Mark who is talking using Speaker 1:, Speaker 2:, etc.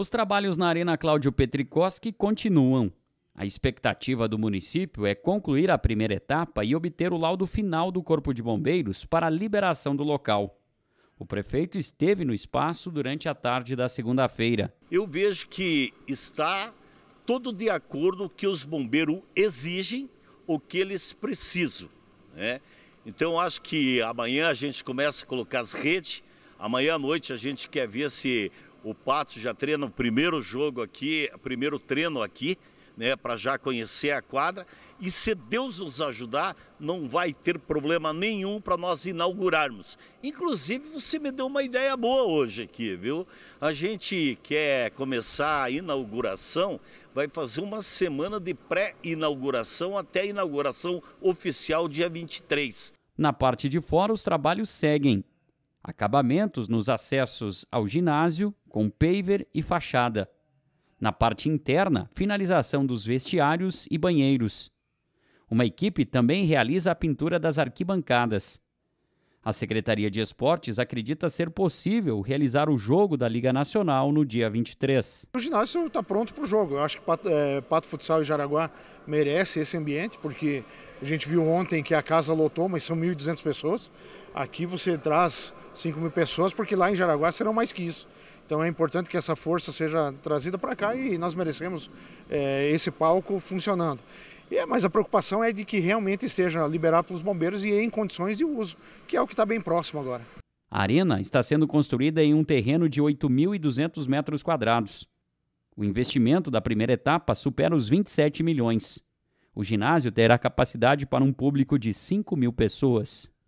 Speaker 1: Os trabalhos na Arena Cláudio Petricoski continuam. A expectativa do município é concluir a primeira etapa e obter o laudo final do Corpo de Bombeiros para a liberação do local. O prefeito esteve no espaço durante a tarde da segunda-feira.
Speaker 2: Eu vejo que está tudo de acordo com o que os bombeiros exigem, o que eles precisam. Né? Então acho que amanhã a gente começa a colocar as redes, amanhã à noite a gente quer ver se o Pato já treina o primeiro jogo aqui, primeiro treino aqui, né, para já conhecer a quadra. E se Deus nos ajudar, não vai ter problema nenhum para nós inaugurarmos. Inclusive, você me deu uma ideia boa hoje aqui, viu? A gente quer começar a inauguração, vai fazer uma semana de pré-inauguração até a inauguração oficial dia 23.
Speaker 1: Na parte de fora, os trabalhos seguem Acabamentos nos acessos ao ginásio, com paver e fachada. Na parte interna, finalização dos vestiários e banheiros. Uma equipe também realiza a pintura das arquibancadas. A Secretaria de Esportes acredita ser possível realizar o jogo da Liga Nacional no dia 23.
Speaker 3: O ginásio está pronto para o jogo. Eu acho que Pato, é, Pato Futsal e Jaraguá merece esse ambiente, porque a gente viu ontem que a casa lotou, mas são 1.200 pessoas. Aqui você traz 5 mil pessoas, porque lá em Jaraguá serão mais que isso. Então é importante que essa força seja trazida para cá e nós merecemos é, esse palco funcionando. É, mas a preocupação é de que realmente esteja liberado pelos bombeiros e em condições de uso, que é o que está bem próximo agora.
Speaker 1: A arena está sendo construída em um terreno de 8.200 metros quadrados. O investimento da primeira etapa supera os 27 milhões. O ginásio terá capacidade para um público de 5 mil pessoas.